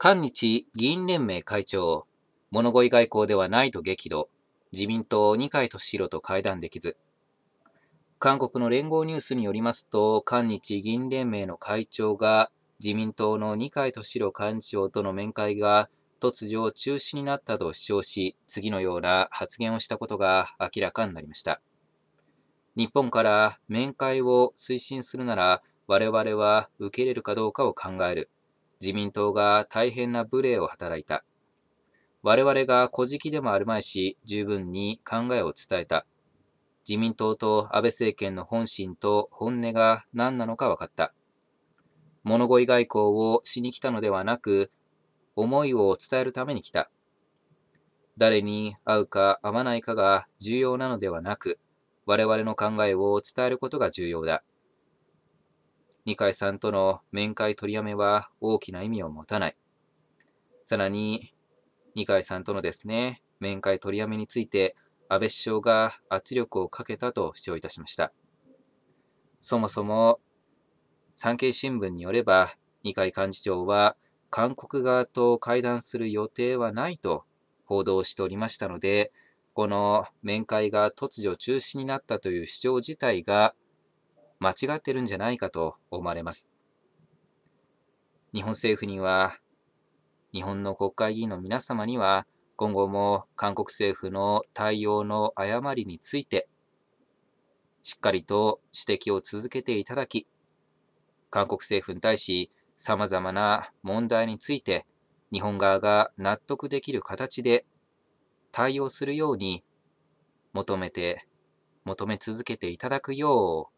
韓日議員連盟会長、物乞い外交ではないと激怒、自民党二階俊博と会談できず。韓国の連合ニュースによりますと、韓日議員連盟の会長が自民党の二階俊博幹事長との面会が突如中止になったと主張し、次のような発言をしたことが明らかになりました。日本から面会を推進するなら、我々は受け入れるかどうかを考える。自民党が大変な無礼を働いた。我々が小じでもあるまいし、十分に考えを伝えた。自民党と安倍政権の本心と本音が何なのか分かった。物乞い外交をしに来たのではなく、思いを伝えるために来た。誰に会うか会わないかが重要なのではなく、我々の考えを伝えることが重要だ。二階さんとの面会取りやめは大きな意味を持たない。さらに、二階さんとのですね、面会取りやめについて、安倍首相が圧力をかけたと主張いたしました。そもそも、産経新聞によれば、二階幹事長は、韓国側と会談する予定はないと報道しておりましたので、この面会が突如中止になったという主張自体が、間違ってるんじゃないかと思われます。日本政府には、日本の国会議員の皆様には、今後も韓国政府の対応の誤りについて、しっかりと指摘を続けていただき、韓国政府に対し、様々な問題について、日本側が納得できる形で対応するように求めて、求め続けていただくよう